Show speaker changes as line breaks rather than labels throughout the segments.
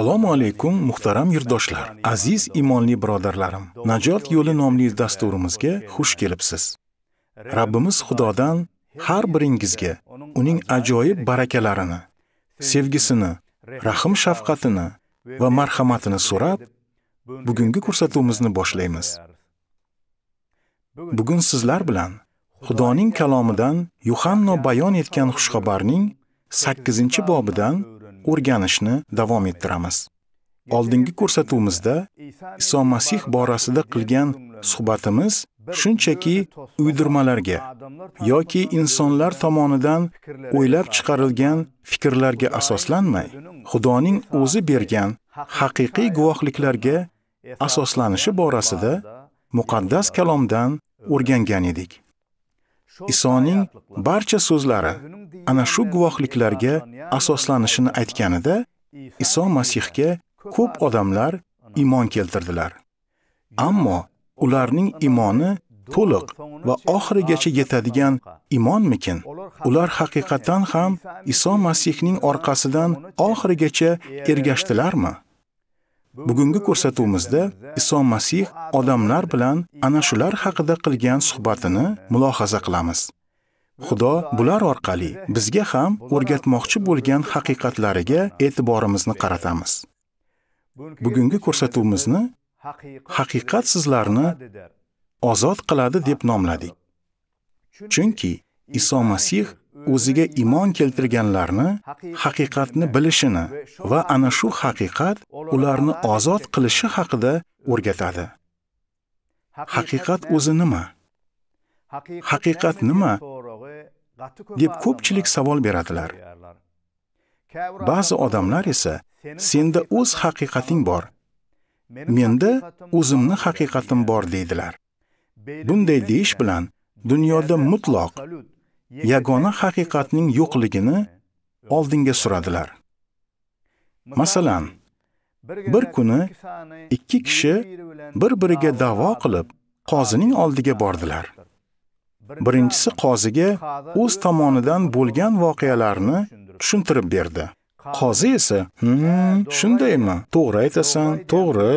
assalomu alaykum muhtaram yurtdoshlar aziz imonli birodarlarim najot yo'li nomli dasturimizga xush kelibsiz rabbimiz xudodan har biringizga uning ajoyib barakalarini sevgisini rahm shafqatini va marhamatini so'rab bugungi ko'rsatuvimizni boshlaymiz bugun sizlar bilan xudoning kalomidan yuhanno bayon etgan xushxabarning sakkizinchi bobidan o'rganishni davom ettiramiz oldingi ko'rsatuvimizda iso masih borasida qilgan suhbatimiz shunchaki uydirmalarga yoki insonlar tomonidan o'ylab chiqarilgan fikrlarga asoslanmay xudoning o'zi bergan haqiqiy guvohliklarga asoslanishi borasida muqaddas kalomdan o'rgangan edik isoning barcha so'zlari ana shu guvohliklarga asoslanishini aytganida Iso Masihga ko'p odamlar iymon keltirdilar. Ammo ularning iymoni to'liq va oxirigacha yetadigan iymonmikin? Ular haqiqatan ham Iso Masihning orqasidan oxirigacha ergashdilarmi? Bugungi ko'rsatuvimizda Iso Masih odamlar bilan ana shular haqida qilgan suhbatini mulohaza qilamiz. Xudo bular orqali bizga ham o'rgatmoqchi bo'lgan haqiqatlariga e'tiborimizni qaratamiz. Bugungi ko'rsatuvimizni haqiqat sizlarni ozod qiladi deb nomladik. Chunki Iso Masih o'ziga iymon keltirganlarni haqiqatni bilishini va ana shu haqiqat ularni ozod qilishi haqida o'rgatadi. Haqiqat o'zi nima? Haqiqat nima deb ko'pchilik savol beradilar ba'zi odamlar esa senda o'z haqiqating bor menda o'zimni haqiqatim bor deydilar bunday deyish bilan dunyoda mutloq yagona haqiqatning yo'qligini oldinga suradilar masalan bir kuni ikki kishi bir biriga da'vo qilib qozining oldiga bordilar birinchisi qoziga o'z tomonidan bo'lgan voqealarni tushuntirib berdi qozi esa "Hmm, shundaymi to'g'ri aytasan to'g'ri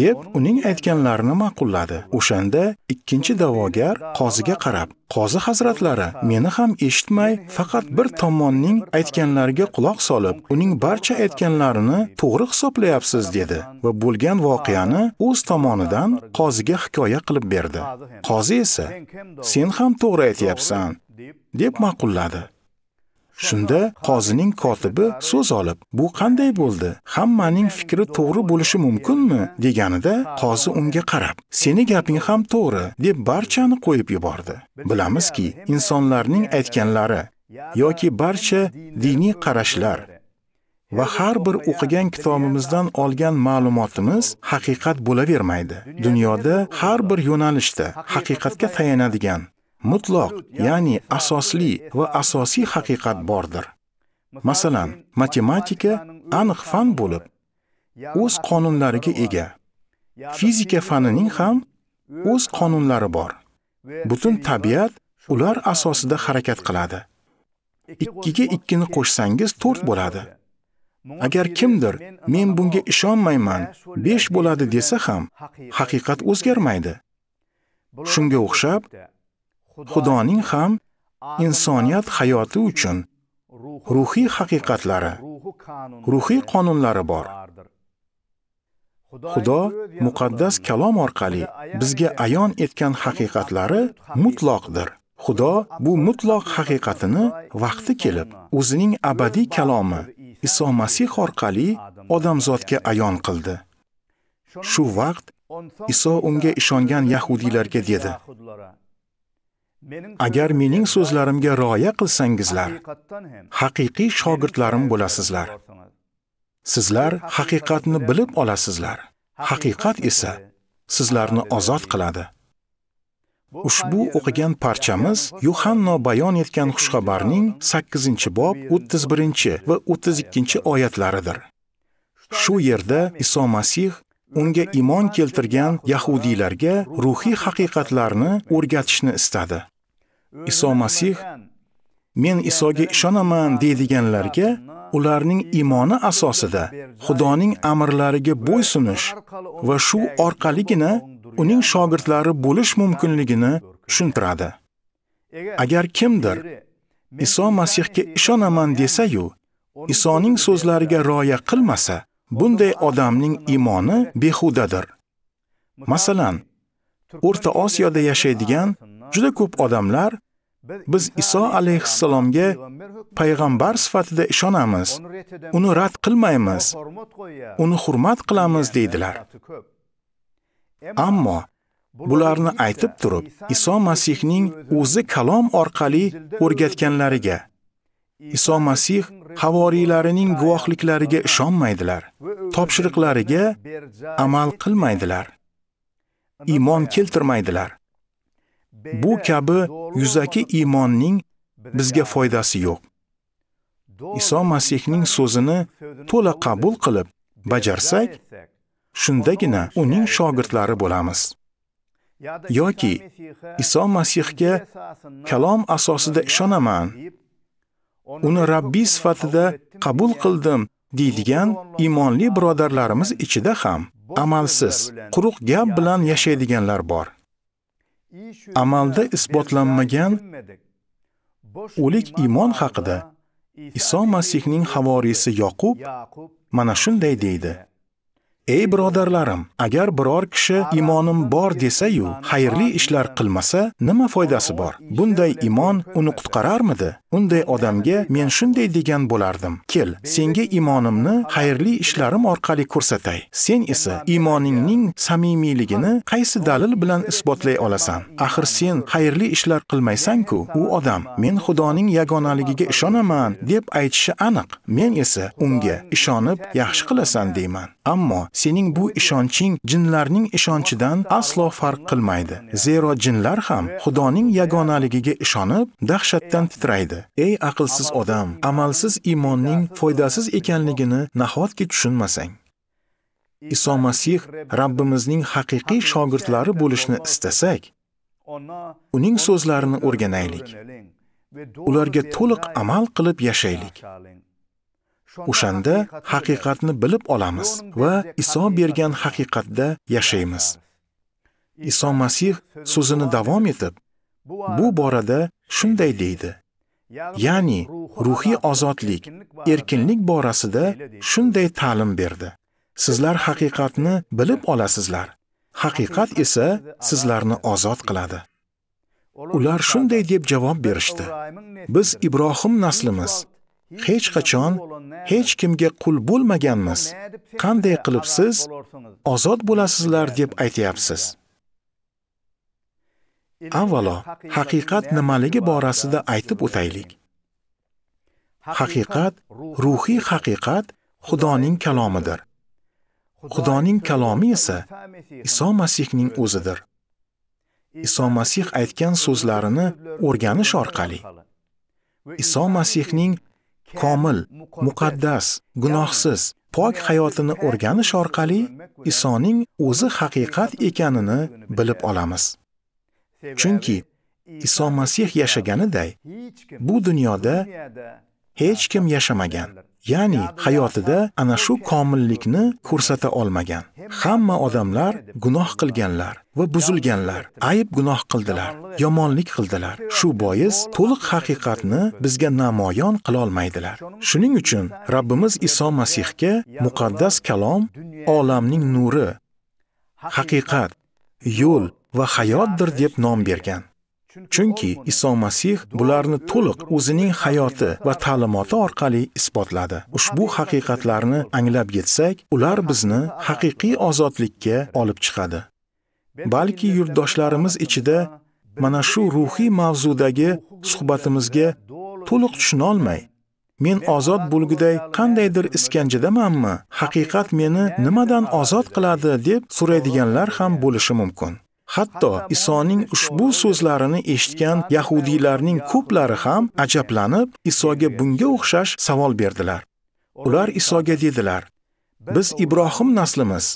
deb uning aytganlarini ma'qulladi o'shanda ikkinchi da'vogar qoziga qarab qozi hazratlari meni ham eshitmay faqat bir tomonning aytganlariga quloq solib uning barcha aytganlarini to'g'ri hisoblayapsiz dedi va bo'lgan voqeani o'z tomonidan qoziga hikoya qilib berdi qozi esa sen ham to'g'ri aytyapsan deb ma'qulladi Shunda qozining kotibi so'z olib, bu qanday bo'ldi? Hammaning fikri to'g'ri bo'lishi mumkinmi deganida qozi unga qarab, seni gaping ham to'g'ri deb barchani qo'yib yubordi. Bilamizki, insonlarning aytganlari yoki barcha diniy qarashlar va har bir o'qigan kitobimizdan olgan ma'lumotimiz haqiqat bo'lavermaydi. Dunyoda har bir yo'nalishda haqiqatga tayanadigan mutloq, ya'ni asosli va asosiy haqiqat bordir. Masalan, matematika aniq fan bo'lib, o'z qonunlariga ega. Fizika fanining ham o'z qonunlari bor. Butun tabiat ular asosida harakat qiladi. 2ga 2 ni qo'shsangiz 4 bo'ladi. Agar kimdir men bunga ishonmayman, 5 bo'ladi desa ham haqiqat o'zgarmaydi. Shunga o'xshab, Xudoning ham insoniyat hayoti uchun ruhiy haqiqatlari, ruhiy qonunlari bor. Xudo muqaddas kalom orqali bizga ayon etgan haqiqatlari mutloqdir. Xudo bu mutloq haqiqatini vaqti kelib, o'zining abadiy kalomi Iso Masih orqali odamzodga ayon qildi. Shu vaqt Iso unga ishongan yahudiylarga dedi: agar mening so'zlarimga rioya qilsangizlar haqiqiy shogirdlarim bo'lasizlar sizlar haqiqatni bilib olasizlar haqiqat esa sizlarni ozod qiladi ushbu o'qigan parchamiz yuhanno bayon etgan xushxabarning 8-bob 31 va 32-oyatlaridir shu yerda iso masih unga iymon keltirgan yahudiylarga ruhiy haqiqatlarni o'rgatishni istadi Iso Masih men Isoga ishonaman deydiganlarga ularning imoni asosida Xudoning amrlariga bo'ysunish va shu orqaligina uning shogirdlari bo'lish mumkinligini tushuntiradi. Agar kimdir Iso Masihga ishonaman desa-yu, Isoning so'zlariga rioya qilmasa, bunday odamning imoni behudadir. Masalan, O'rta Osiyoda yashaydigan juda ko'p odamlar Biz Iso alayhissalomga payg'ambar sifatida ishonamiz, uni rad qilmaymiz, uni hurmat qilamiz deydilar. Ammo bularni aytib turib, Iso Masihning o'zi kalom orqali o'rgatganlariga Iso Masih havoriylarining guvohliklariga ishonmaydilar, topshiriqlariga amal qilmaydilar, iymon keltirmaydilar. Bu kabi yuzaki iymonning bizga foydasi yo'q. Iso Masihning so'zini to'la qabul qilib bajarsak, shundagina uning shogirdlari bo'lamiz. yoki Iso Masihga kalom asosida ishonaman, uni Rabbi sifatida qabul qildim deydigan iymonli birodarlarimiz ichida ham amalsiz, quruq gap bilan yashaydiganlar bor. amalda isbotlanmagan o'lik iymon haqida Iso Masihning havorisi Yoqub mana shunday deydi: Ey birodarlarim, agar biror kishi iymonim bor desa-yu, xayrli ishlar qilmasa, nima foydasi bor? Bunday iymon uni qutqararmidi? unday odamga men shunday degan bo'lardim kel senga iymonimni xayrli ishlarim orqali ko'rsatay sen esa iymoningning samimiyligini qaysi dalil bilan isbotlay olasan axir sen xayrli ishlar qilmaysan-ku u odam men xudoning yagonaligiga ishonaman deb aytishi aniq men esa unga ishonib yaxshi qilasan deyman ammo sening bu ishonching jinlarning ishonchidan aslo farq qilmaydi zero jinlar ham xudoning yagonaligiga ishonib dahshatdan titraydi Ey aqlsiz odam, amalsiz iymonning foydasiz ekanligini nahotki tushunmasang. Iso Masih Rabbimizning haqiqiy shogirdlari bo'lishni istasak, uning so'zlarini o'rganaylik. Ularga to'liq amal qilib yashaylik. O'shanda haqiqatni bilib olamiz va Iso bergan haqiqatda yashaymiz. Iso Masih so'zini davom etib, bu borada shunday deydi: ya'ni ruhiy ozodlik, erkinlik borasida shunday ta'lim berdi. Sizlar haqiqatni bilib olasizlar. Haqiqat esa sizlarni ozod qiladi. Ular shunday deb javob berishdi. Biz Ibrohim naslimiz. Hech qachon hech kimga qul bo'lmaganmiz. Qanday qilib siz ozod bo'lasizlar deb aytyapsiz? Avvalo, haqiqat nimaligi borasida aytib o'taylik. Haqiqat, ruhiy haqiqat Xudoning kalomidir. Xudoning kalomi esa Iso Masihning o'zidir. Iso Masih aytgan so'zlarini o'rganish orqali Iso Masihning komil, muqaddas, gunohsiz, pok hayotini o'rganish orqali Isoning o'zi haqiqat ekanini bilib olamiz. Chunki Iso Masih yashaganiday bu dunyoda hech kim yashamagan. Ya'ni hayotida ana shu komillikni ko'rsata olmagan. Hamma odamlar gunoh qilganlar va buzilganlar, ayb gunoh qildilar, yomonlik qildilar. Shu bois to'liq haqiqatni bizga namoyon qila olmaydilar. Shuning uchun Rabbimiz Iso Masihga muqaddas kalom olamning nuri, haqiqat, yo'l va hayotdir deb nom bergan. Chunki Iso Masih bularni to'liq o'zining hayoti va ta'limoti orqali isbotladi. Ushbu haqiqatlarni anglab yetsak, ular bizni haqiqiy ozodlikka olib chiqadi. Balki yurtdoshlarimiz ichida mana shu ruhiy mavzudagi suhbatimizga to'liq tushuna olmay, Men ozod bo'lguday qandaydir iskanjadamanmi? Haqiqat meni nimadan ozod qiladi deb so'raydiganlar ham bo'lishi mumkin. Hatto Isoning ushbu so'zlarini eshitgan yahudiylarning ko'plari ham ajablanib, Isoga bunga o'xshash savol berdilar. Ular Isoga dedilar: "Biz Ibrohim naslimiz.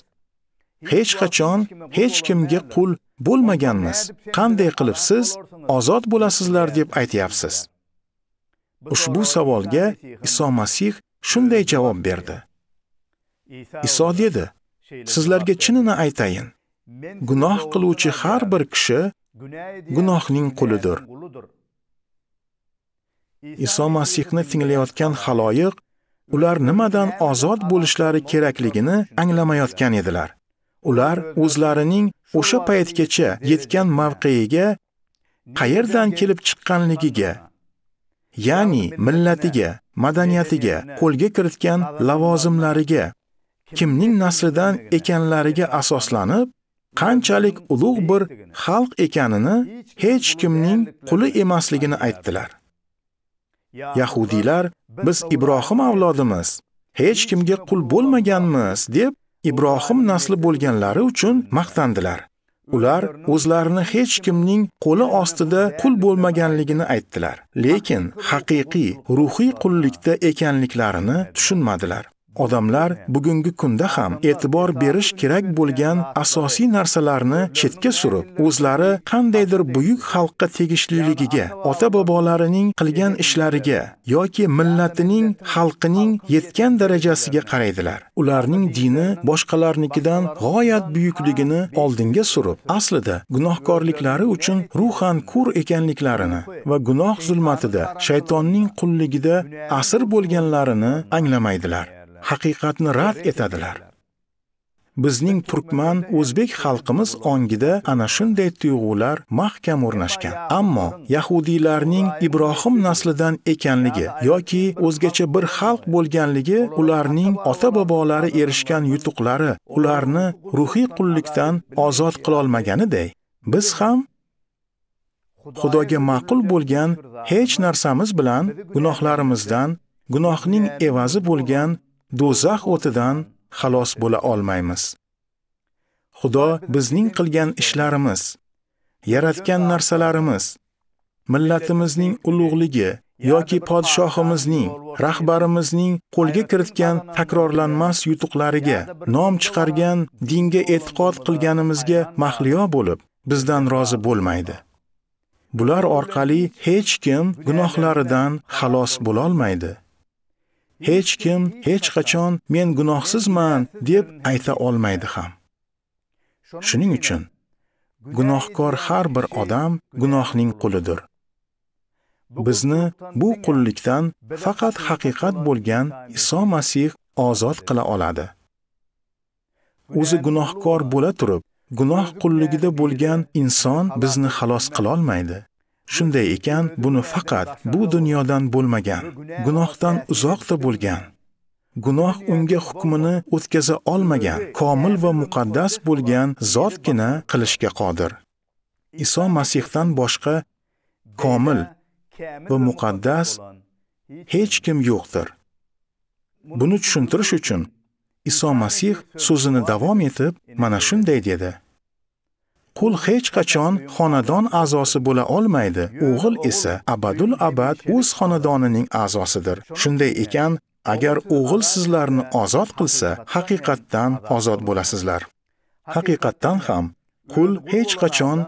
Hech qachon hech kimga qul bo'lmaganmiz. Qanday qilib siz ozod bo'lasizlar deb aytyapsiz?" Ushbu savolga Iso Masih shunday javob berdi. Iso dedi: "Sizlarga chinini aytayin. gunoh qiluvchi har bir kishi gunohning qulidir. Iso Masihni tinglayotgan xaloyiq ular nimadan ozod bo'lishlari kerakligini anglamayotgan edilar. Ular o'zlarining o'sha paytgacha yetgan mavqeiga qayerdan kelib chiqqanligiga, ya'ni millatiga, madaniyatiga, qo'lga kiritgan lavozimlariga, kimning naslidan ekanlariga asoslanib qanchalik ulug' bir xalq ekanini hech kimning quli emasligini aytdilar. Yahudilar biz Ibrohim avlodimiz, hech kimga qul bo'lmaganmiz deb Ibrohim nasli bo'lganlari uchun maqtandilar. Ular o'zlarini hech kimning qo'li ostida qul bo'lmaganligini aytdilar, lekin haqiqiy ruhiy qullikda ekanliklarini tushunmadilar. odamlar bugungi kunda ham e'tibor berish kerak bo'lgan asosiy narsalarni chetga surib, o'zlari qandaydir buyuk xalqqa tegishliligiga, ota-bobolarining qilgan ishlariga yoki millatining, xalqining yetgan darajasiga qaraydilar. Ularning dini boshqalarnikidan g'oyat buyukligini oldinga surib, aslida gunohkorliklari uchun ruhan kur ekanliklarini va gunoh zulmatida, shaytonning qulligida asir bo'lganlarini anglamaydilar. haqiqatni rad etadilar. Bizning turkman o'zbek xalqimiz ongida ana shunday tuyg'ular mahkam o'rnashgan. Ammo yahudiylarning Ibrohim naslidan ekanligi yoki o'zgacha bir xalq bo'lganligi ularning ota-bobolari erishgan yutuqlari ularni ruhiy qullikdan ozod qila olmaganiday, biz ham Xudoga ma'qul bo'lgan hech narsamiz bilan gunohlarimizdan gunohning evazi bo'lgan do'zax o'tidan xalos bo'la olmaymiz. Xudo bizning qilgan ishlarimiz, yaratgan narsalarimiz, millatimizning ulug'ligi yoki podshohimizning, rahbarimizning qo'lga kiritgan takrorlanmas yutuqlariga nom chiqargan dinga e'tiqod qilganimizga mahliyo bo'lib, bizdan rozi bo'lmaydi. Bular orqali hech kim gunohlaridan xalos bo'la olmaydi. hech kim hech qachon men gunohsizman deb ayta olmaydi ham. Shuning uchun gunohkor har bir odam gunohning qulidir. Bizni bu qullikdan faqat haqiqat bo'lgan Iso Masih ozod qila oladi. O'zi gunohkor bo'la turib, gunoh qulligida bo'lgan inson bizni xalos qila olmaydi. Shunday ekan, buni faqat bu dunyodan bo'lmagan, gunohdan uzoqda bo'lgan, gunoh unga hukmini o'tkaza olmagan, komil va muqaddas bo'lgan zotgina qilishga qodir. Iso Masihdan boshqa komil va muqaddas hech kim yo'qdir. Buni tushuntirish uchun Iso Masih so'zini davom etib, mana shunday dedi: Qul hech qachon xonadon a'zosi bo'la olmaydi. O'g'il esa abadul abad o'z xonadonining a'zosidir. Shunday ekan, agar o'g'il sizlarni ozod qilsa, haqiqatdan ozod bo'lasizlar. Haqiqatdan ham qul hech qachon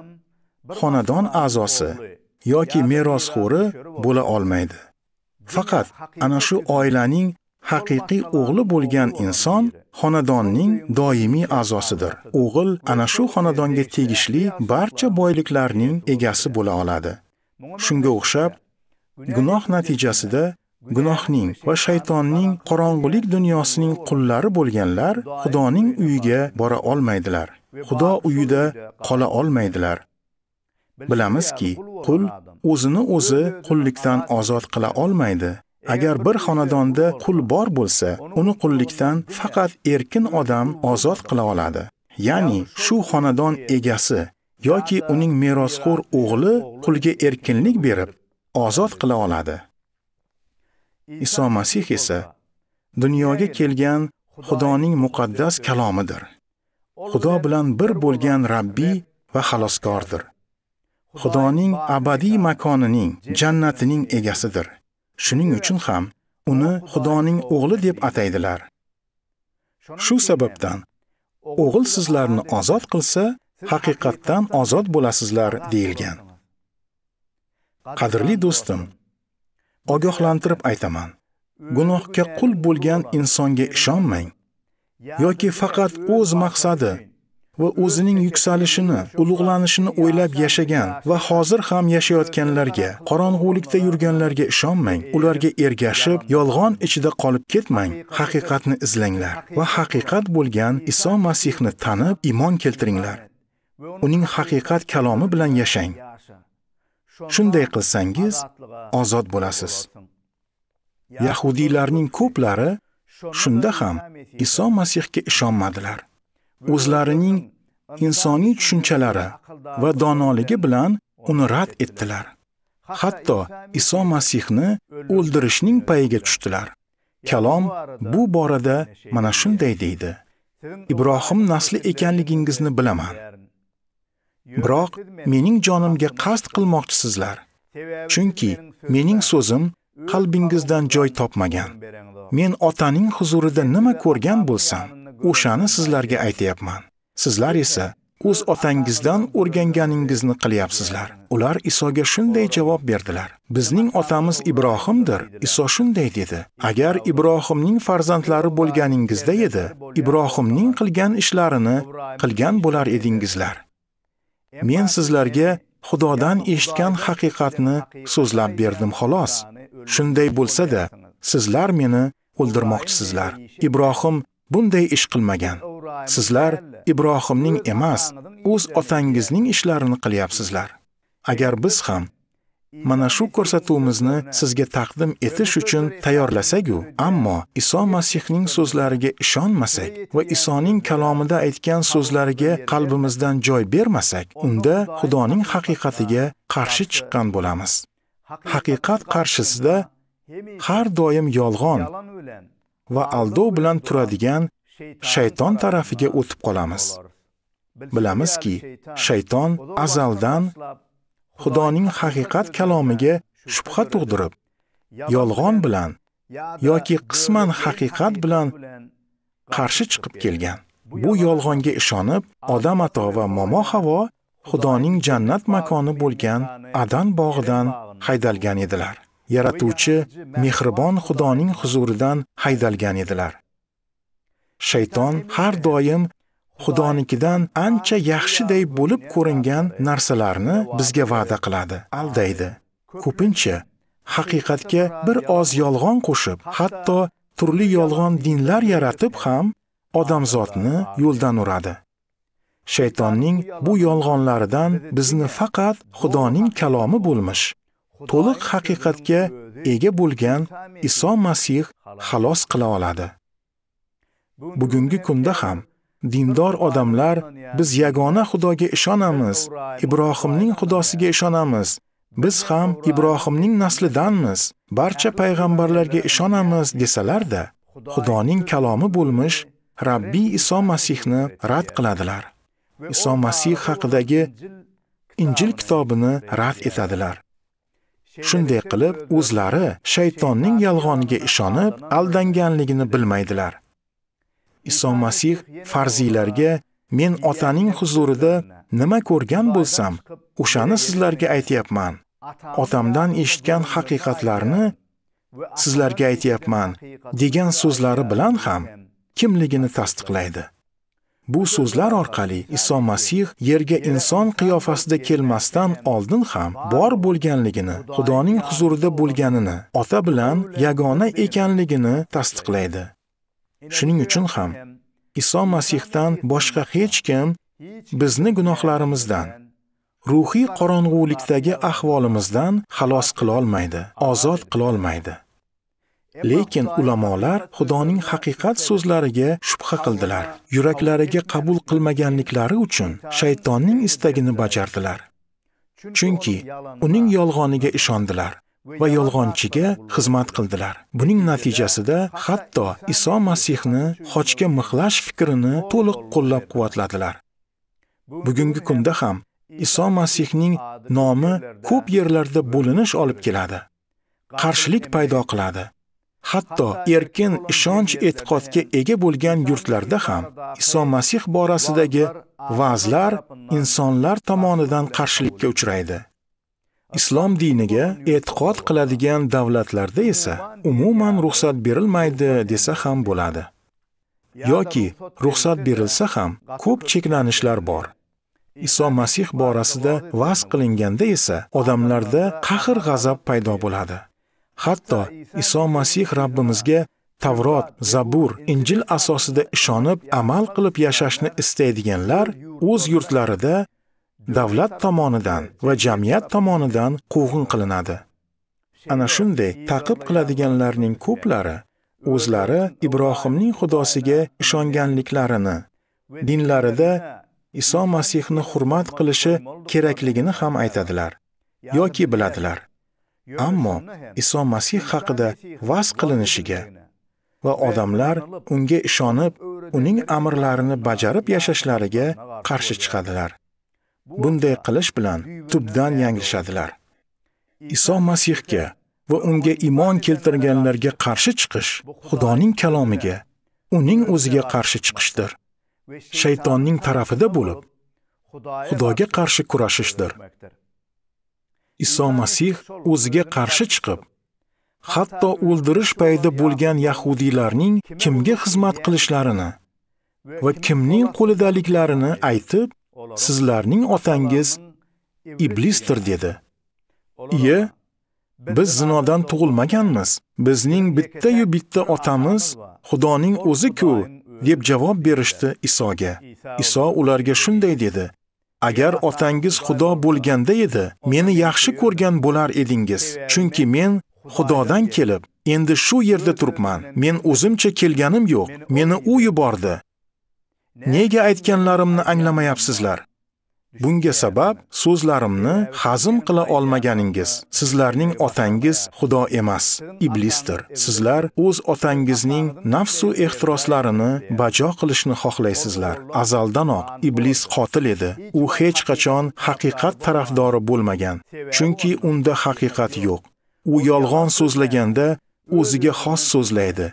xonadon a'zosi yoki merosxo'ri bo'la olmaydi. Faqat ana shu oilaning haqiqiy o'g'li bo'lgan inson xonadonning doimiy a'zosidir. O'g'il ana shu xonadonga tegishli barcha boyliklarning egasi bo'la oladi. Shunga o'xshab, gunoh natijasida gunohning va shaytonning qorong'ulik dunyosining qullari bo'lganlar Xudoning uyiga bora olmaydilar. Xudo uyida qola olmaydilar. Bilamizki, qul o'zini o'zi qullikdan ozod qila olmaydi. Agar bir xonadonda qul bor bo'lsa, uni qullikdan faqat erkin odam ozod qila oladi. Ya'ni shu xonadon egasi yoki uning merosxo'r o'g'li qulga erkinlik berib ozod qila oladi. Iso Masih esa dunyoga kelgan Xudoning muqaddas kalomidir. Xudo bilan bir bo'lgan Rabbiy va xaloskordir. Xudoning abadiy makonining, jannatining egasidir. Shuning uchun ham uni Xudoning o'g'li deb ataydilar. Shu sababdan o'g'il sizlarni ozod qilsa, haqiqatdan ozod bo'lasizlar deyilgan. Qadrli do'stim, ogohlantirib aytaman. Gunohga qul bo'lgan insonga ishonmang yoki faqat o'z maqsadi va o'zining yuksalishini, ulug'lanishini o'ylab yashagan va hozir ham yashayotganlarga, qorong'ulikda yurganlarga ishonmang. Ularga ergashib, yolg'on ichida qolib ketmang. Haqiqatni izlanglar va haqiqat bo'lgan Iso Masihni tanib, iymon keltiringlar. Uning haqiqat kalomi bilan yashang. Shunday qilsangiz, ozod bo'lasiz. Yahudiylarning ko'plari shunda ham Iso Masihga ishonmadilar. o'zlarining insoniy tushunchalari va donoligi bilan uni rad etdilar. Hatto Iso Masihni o'ldirishning payiga tushdilar. Kalom bu borada mana shunday deydi. Ibrohim nasli ekanligingizni bilaman. Biroq mening jonimga qasd qilmoqchisizlar. Chunki mening so'zim qalbingizdan joy topmagan. Men otaning huzurida nima ko'rgan bo'lsam, o'shani sizlarga aytayapman. Sizlar esa o'z otangizdan o'rganganingizni qilyapsizlar. Ular Isoga shunday javob berdilar: Bizning otamiz Ibrohimdir. Iso shunday dedi: Agar Ibrohimning farzandlari bo'lganingizda edi, Ibrohimning qilgan ishlarini qilgan bo'lar edingizlar. Men sizlarga Xudodan eshitgan haqiqatni so'zlab berdim xolos. Shunday bo'lsa-da, sizlar meni o'ldirmoqchisizlar. Ibrohim bunday ish qilmagan. Sizlar Ibrohimning emas, o'z otangizning ishlarini qilyapsizlar. Agar biz ham mana shu ko'rsatuvimizni sizga taqdim etish uchun tayyorlasak-u, ammo Iso Masihning so'zlariga ishonmasak va Isoning kalomida aytgan so'zlariga qalbimizdan joy bermasak, unda Xudoning haqiqatiga qarshi chiqqan bo'lamiz. Haqiqat qarshisida har doim yolg'on va aldov bilan turadigan shayton tarafiga o'tib qolamiz. Bilamizki, shayton azaldan Xudoning haqiqat kalomiga shubha tug'dirib, yolg'on bilan yoki qisman haqiqat bilan qarshi chiqib kelgan. Bu yolg'onga ishonib, odam ato va momo havo Xudoning jannat makoni bo'lgan Adan bog'idan haydalgan edilar. yaratuvchi mehribon Xudoning huzuridan haydalgan edilar. Shayton har doim Xudonikidan ancha yaxshiday bo'lib ko'ringan narsalarni bizga va'da qiladi, aldaydi. Ko'pincha haqiqatga bir oz yolg'on qo'shib, hatto turli yolg'on dinlar yaratib ham odamzodni yo'ldan uradi. Shaytonning bu yolg'onlaridan bizni faqat Xudoning kalomi bo'lmish to'liq haqiqatga ega bo'lgan Iso Masih xalos qila oladi. Bugungi kunda ham dindor odamlar biz yagona Xudoga ishonamiz, Ibrohimning Xudosiga ishonamiz. Biz ham Ibrohimning naslidanmiz, barcha payg'ambarlarga ishonamiz desalar-da, Xudoning kalomi bo'lmuş Rabbiy Iso Masihni rad qiladilar. Iso Masih haqidagi Injil kitobini rad etadilar. Shunday qilib, o'zlari shaytonning yolg'oniga ishonib, aldanganligini bilmaydilar. Iso Masih farziylarga men otaning huzurida nima ko'rgan bo'lsam, o'shani sizlarga aytyapman. Otamdan eshitgan haqiqatlarni sizlarga aytyapman degan so'zlari bilan ham kimligini tasdiqlaydi. Bu so'zlar orqali Iso Masih yerga inson qiyofasida kelmasdan oldin ham bor bo'lganligini, Xudoning huzurida bo'lganini, ota bilan yagona ekanligini tasdiqlaydi. Shuning uchun ham Iso Masihdan boshqa hech kim bizni gunohlarimizdan, ruhiy qorong'ulikdagi ahvolimizdan xalos qila olmaydi, ozod qila olmaydi. Lekin ulamolar Xudoning haqiqat so'zlariga shubha qildilar. Yuraklariga qabul qilmaganliklari uchun shaytonning istagini bajardilar. Chunki uning yolg'oniga ishondilar va yolg'onchiga xizmat qildilar. Buning natijasida hatto Iso Masihni xochga mixlash fikrini to'liq qo'llab-quvvatladilar. Bugungi kunda ham Iso Masihning nomi ko'p yerlarda bo'linish olib keladi. Qarshilik paydo qiladi. Hatto erkin ishonch e'tiqodga ega bo'lgan yurtlarda ham Iso Masih borasidagi va'zlar insonlar tomonidan qarshilikka uchraydi. Islom diniga e'tiqod qiladigan davlatlarda esa umuman ruxsat berilmaydi desa ham bo'ladi. Yoki ruxsat berilsa ham ko'p cheklanishlar bor. Iso Masih borasida va'z qilinganda esa odamlarda qahr g'azab paydo bo'ladi. Hatto Iso Masih Rabbimizga Tavrot, Zabur, Injil asosida ishonib, amal qilib yashashni istaydiganlar o'z yurtlarida davlat tomonidan va jamiyat tomonidan quvg'in qilinadi. Ana shunday taqib qiladiganlarning ko'plari o'zlari Ibrohimning xudosiga ishonganliklarini, dinlarida Iso Masihni hurmat qilishi kerakligini ham aytadilar yoki biladilar. ammo Iso Masih haqida vaz qilinishiga va odamlar unga ishonib, uning amrlarini bajarib yashashlariga qarshi chiqadilar. Bunday qilish bilan tubdan yanglishadilar. Iso Masihga va unga iymon keltirganlarga qarshi chiqish Xudoning kalomiga, uning o'ziga qarshi chiqishdir. Shaytonning tarafida bo'lib, Xudoga qarshi kurashishdir. Iso Masih o'ziga qarshi chiqib, hatto o'ldirish payida bo'lgan yahudiylarning kimga xizmat qilishlarini va kimning qo'lidaliklarini aytib, sizlarning otangiz iblisdir dedi. iya biz zinodan tug'ilmaganmiz. Bizning bitta-yu bitta otamiz Xudoning o'zi-ku, deb javob berishdi Isoga. Iso ularga shunday dedi: Agar otangiz Xudo bo'lganda edi, meni yaxshi ko'rgan bo'lar edingiz, chunki men Xudodan kelib, endi shu yerda turibman. Men o'zimcha kelganim yo'q, meni u yubordi. Nega aytganlarimni anglamayapsizlar? Bunga sabab so'zlarimni hazm qila olmaganingiz. Sizlarning otangiz Xudo emas, iblisdir. Sizlar o'z otangizning nafsu ehtiroslarini bajo qilishni xohlaysizlar. Azaldanoq iblis qotil edi. U hech qachon haqiqat tarafdori bo'lmagan, chunki unda haqiqat yo'q. U yolg'on so'zlaganda o'ziga xos so'zlaydi,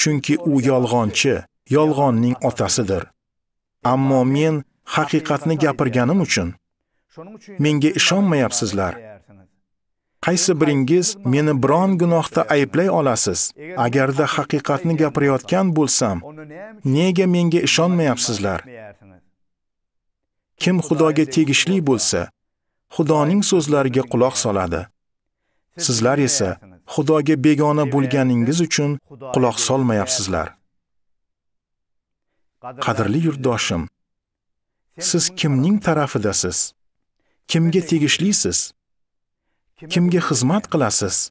chunki u yolg'onchi, yolg'onning otasidir. Ammo men haqiqatni gapirganim uchun menga ishonmayapsizlar. Qaysi biringiz meni biron gunohda ayblay olasiz? Agarda haqiqatni gapirayotgan bo'lsam, nega menga ishonmayapsizlar? Kim Xudoga tegishli bo'lsa, Xudoning so'zlariga quloq soladi. Sizlar esa Xudoga begona bo'lganingiz uchun quloq solmayapsizlar. Qadrli yurtdoshim, siz kimning tarafidasiz? Kimga tegishlisiz? Kimga xizmat qilasiz?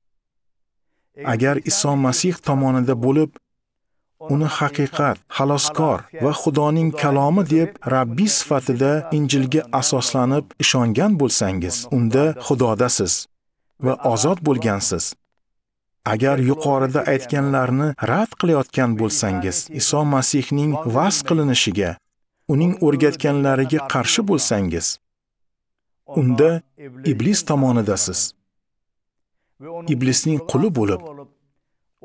Agar Iso Masih tomonida bo'lib, uni haqiqat, xaloskor va Xudoning kalomi deb Rabbi sifatida Injilga asoslanib ishongan bo'lsangiz, unda Xudodasiz va ozod bo'lgansiz. Agar yuqorida aytganlarni rad qilayotgan bo'lsangiz, Iso Masihning vas qilinishiga uning o'rgatganlariga qarshi bo'lsangiz, unda iblis tomonidasiz. Iblisning quli bo'lib,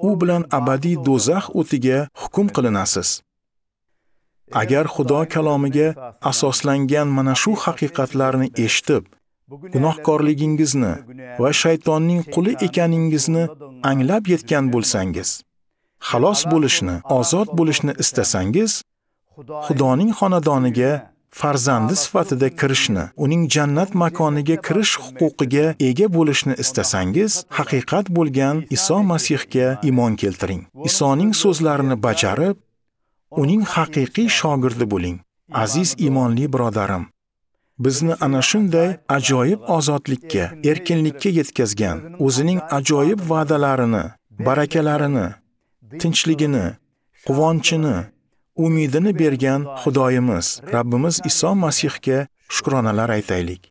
u bilan abadiy do'zax o'tiga hukm qilinasiz. Agar Xudo kalomiga asoslangan mana shu haqiqatlarni eshitib, gunohkorligingizni va shaytonning quli ekaningizni anglab yetgan bo'lsangiz, xalos bo'lishni, ozod bo'lishni istasangiz, Xudoning xonadoniga farzandi sifatida kirishni, uning jannat makoniga kirish huquqiga ega bo'lishni istasangiz, haqiqat bo'lgan Iso Masihga iymon keltiring. Isoning so'zlarini bajarib, uning haqiqiy shogirdi bo'ling. Aziz iymonli birodarim, bizni ana shunday ajoyib ozodlikka, erkinlikka yetkazgan, o'zining ajoyib va'dalarini, barakalarini, tinchligini, quvonchini umidini bergan Xudoyimiz, Rabbimiz Iso Masihga shukronalar aytaylik.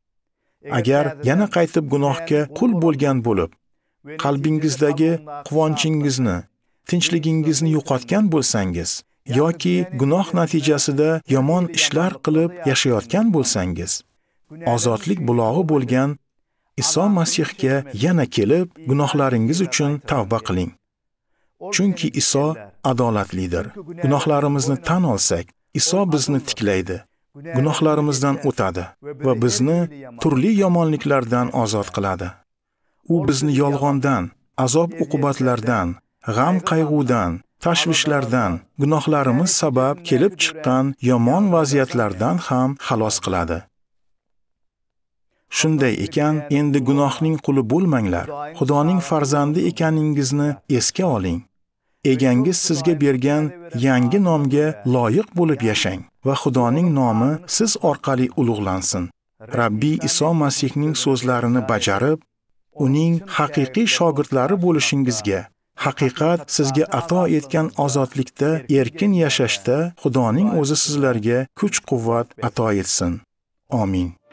Agar yana qaytib gunohga qul bo'lgan bo'lib, qalbingizdagi quvonchingizni, tinchligingizni yo'qotgan bo'lsangiz, yoki gunoh natijasida yomon ishlar qilib yashayotgan bo'lsangiz, ozodlik bulog'i bo'lgan Iso Masihga yana kelib, gunohlaringiz uchun tavba qiling. Chunki Iso adolatlidir. Gunohlarimizni tan olsak, Iso bizni tiklaydi, gunohlarimizdan o'tadi va bizni turli yomonliklardan ozod qiladi. U bizni yolg'ondan, azob uqubatlardan, g'am qayg'udan, tashvishlardan, gunohlarimiz sabab kelib chiqqan yomon vaziyatlardan ham xalos qiladi. Shunday ekan, endi gunohning quli bo'lmanglar. Xudoning farzandi ekaningizni esga oling. Egangiz sizga bergan yangi nomga loyiq bo'lib yashang va Xudoning nomi siz orqali ulug'lansin. Rabbi Iso Masihning so'zlarini bajarib, uning haqiqiy shogirdlari bo'lishingizga Haqiqat sizga ato etgan ozodlikda erkin yashashda Xudoning o'zi sizlarga kuch-quvvat ato etsin. Amin.